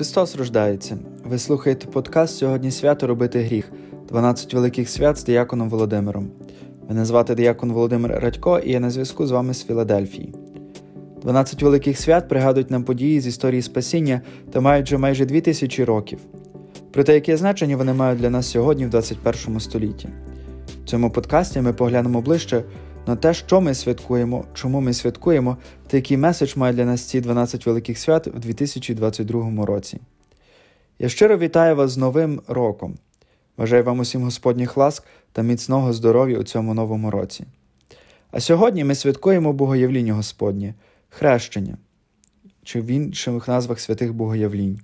Христос рождається. Ви слухаєте подкаст Сьогодні свято робити гріх, 12 великих свят з діяконом Володимиром. Мене звати Діякон Володимир Радько, і я на зв'язку з вами з Філадельфії. 12 великих свят пригадують нам події з історії спасіння та мають вже майже 2000 років. Проте, яке значення вони мають для нас сьогодні в 21 столітті? В цьому подкасті ми поглянемо ближче на те, що ми святкуємо, чому ми святкуємо, та який меседж має для нас ці 12 великих свят у 2022 році. Я щиро вітаю вас з Новим роком. Бажаю вам усім Господніх ласк та міцного здоров'я у цьому новому році. А сьогодні ми святкуємо Богоявління Господнє, хрещення чи в інших назвах святих Богоявлінь.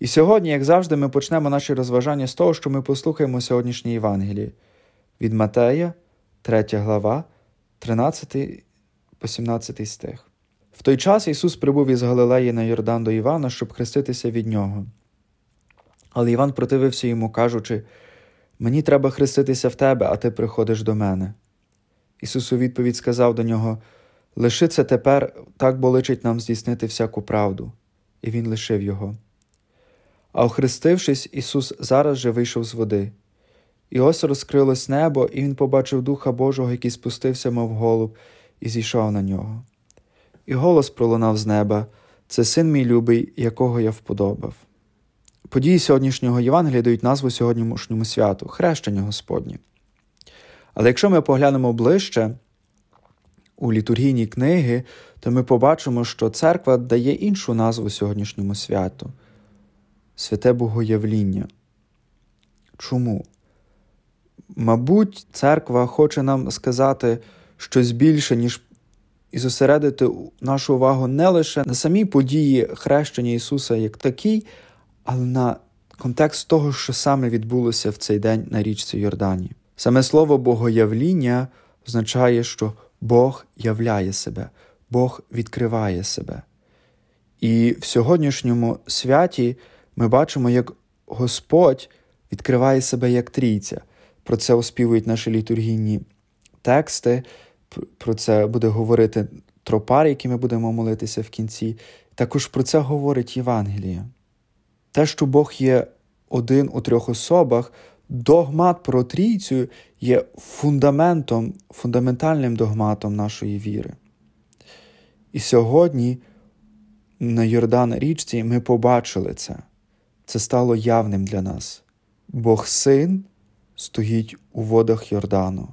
І сьогодні, як завжди, ми почнемо наші розважання з того, що ми послухаємо сьогоднішній Євангелії від Матея, 3 глава. 13 по 17 стих. В той час Ісус прибув із Галилеї на Йордан до Івана, щоб хреститися від нього. Але Іван противився йому, кажучи: Мені треба хреститися в тебе, а ти приходиш до мене. Ісус у відповідь сказав до нього: Лиши це тепер, так боличить нам здійснити всяку правду. І він лишив його. А охрестившись, Ісус зараз же вийшов з води. І ось розкрилось небо, і він побачив Духа Божого, який спустився, мов голуб, і зійшов на нього. І голос пролунав з неба це син мій любий, якого я вподобав. Події сьогоднішнього Євангелія дають назву сьогоднішньому святу хрещення Господнє. Але якщо ми поглянемо ближче у літургійній книги, то ми побачимо, що церква дає іншу назву сьогоднішньому святу святе Богоявління. Чому? Мабуть, церква хоче нам сказати щось більше, ніж і зосередити нашу увагу не лише на самій події хрещення Ісуса як такій, але на контекст того, що саме відбулося в цей день на річці Йордані. Саме слово богоявління означає, що Бог являє себе, Бог відкриває себе. І в сьогоднішньому святі ми бачимо, як Господь відкриває себе як трійця. Про це оспівують наші літургійні тексти, про це буде говорити тропар, який ми будемо молитися в кінці. Також про це говорить Євангелія. Те, що Бог є один у трьох особах, догмат про трійцю є фундаментом, фундаментальним догматом нашої віри. І сьогодні на Йордан річці ми побачили це. Це стало явним для нас. Бог син стоїть у водах Йордану.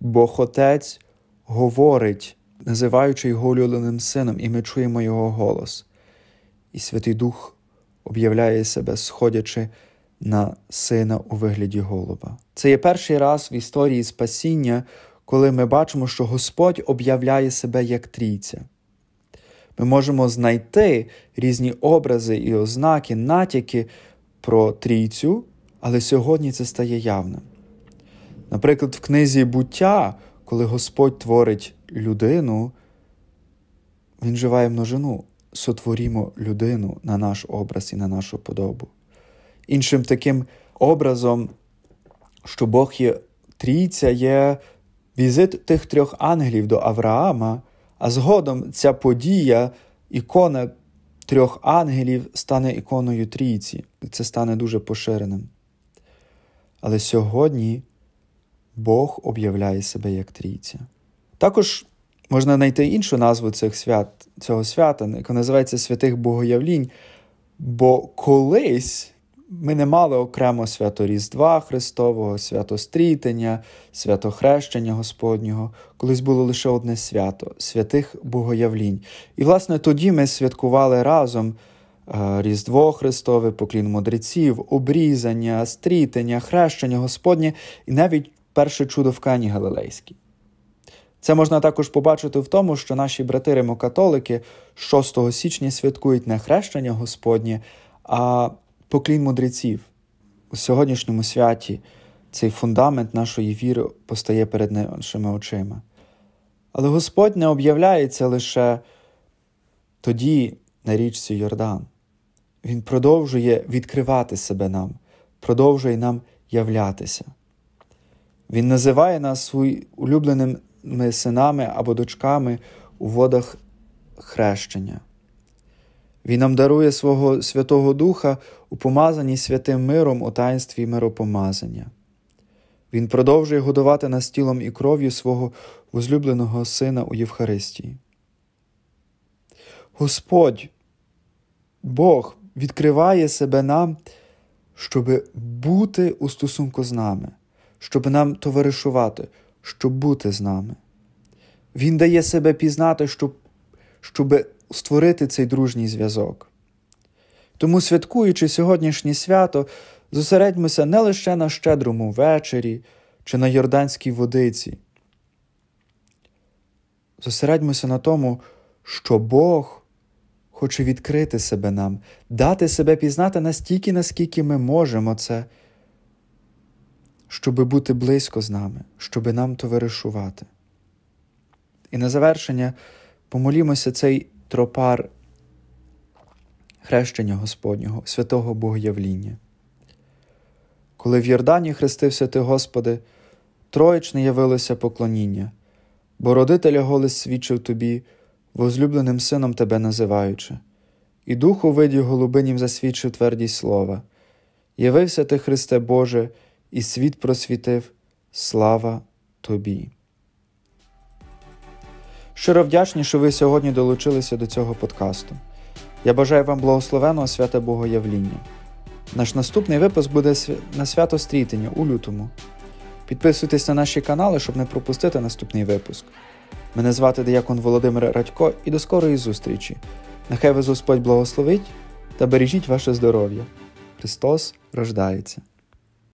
Бог Отець говорить, називаючи його улюбленим сином, і ми чуємо Його голос. І Святий Дух об'являє себе, сходячи на сина у вигляді голуба. Це є перший раз в історії спасіння, коли ми бачимо, що Господь об'являє себе як трійця. Ми можемо знайти різні образи і ознаки, натяки про трійцю але сьогодні це стає явним. Наприклад, в книзі буття, коли Господь творить людину, Він живає множину. Сотворімо людину на наш образ і на нашу подобу. Іншим таким образом, що Бог є трійця, є візит тих трьох ангелів до Авраама, а згодом ця подія, ікона трьох ангелів, стане іконою трійці. Це стане дуже поширеним. Але сьогодні Бог об'являє себе як трійця. Також можна знайти іншу назву цих свят, цього свята, яка називається святих Богоявлінь. Бо колись ми не мали окремо свято Різдва Христового, свято Стрітення, свято Хрещення Господнього, колись було лише одне свято святих Богоявлінь. І, власне, тоді ми святкували разом Різдво Христове, поклін мудреців, обрізання, стрітення, хрещення Господнє і навіть перше чудо в Кані Галилейській. Це можна також побачити в тому, що наші брати римокатолики 6 січня святкують не хрещення Господнє, а поклін мудреців. У сьогоднішньому святі цей фундамент нашої віри постає перед нашими очима. Але Господь не об'являється лише тоді на річці Йордан. Він продовжує відкривати себе нам, продовжує нам являтися. Він називає нас улюбленими синами або дочками у водах хрещення. Він нам дарує свого Святого Духа у помазанні святим миром у таїнстві миропомазання. Він продовжує годувати нас тілом і кров'ю свого возлюбленого Сина у Євхаристії. Господь, Бог відкриває себе нам, щоб бути у стосунку з нами, щоб нам товаришувати, щоб бути з нами. Він дає себе пізнати, щоб, щоб створити цей дружній зв'язок. Тому, святкуючи сьогоднішнє свято, зосередьмося не лише на щедрому вечері чи на Йорданській водиці. Зосередьмося на тому, що Бог хоче відкрити себе нам, дати себе пізнати настільки, наскільки ми можемо це, щоб бути близько з нами, щоби нам товаришувати. І на завершення помолімося цей тропар хрещення Господнього, святого Богоявління. Коли в Йордані хрестився ти, Господи, троєчне явилося поклоніння, бо родителя голос свідчив тобі возлюбленим сином тебе називаючи, і Духу видів голубинім засвідчив твердість слова. Явився ти, Христе Боже, і світ просвітив, слава Тобі. Щиро вдячні, що ви сьогодні долучилися до цього подкасту. Я бажаю вам благословеного свята Богоявління. Наш наступний випуск буде на свято стрітення у лютому. Підписуйтесь на наші канали, щоб не пропустити наступний випуск. Мене звати Деякон Володимир Радько і до скорої зустрічі. Нехай вас Господь благословить та бережіть ваше здоров'я. Христос рождається!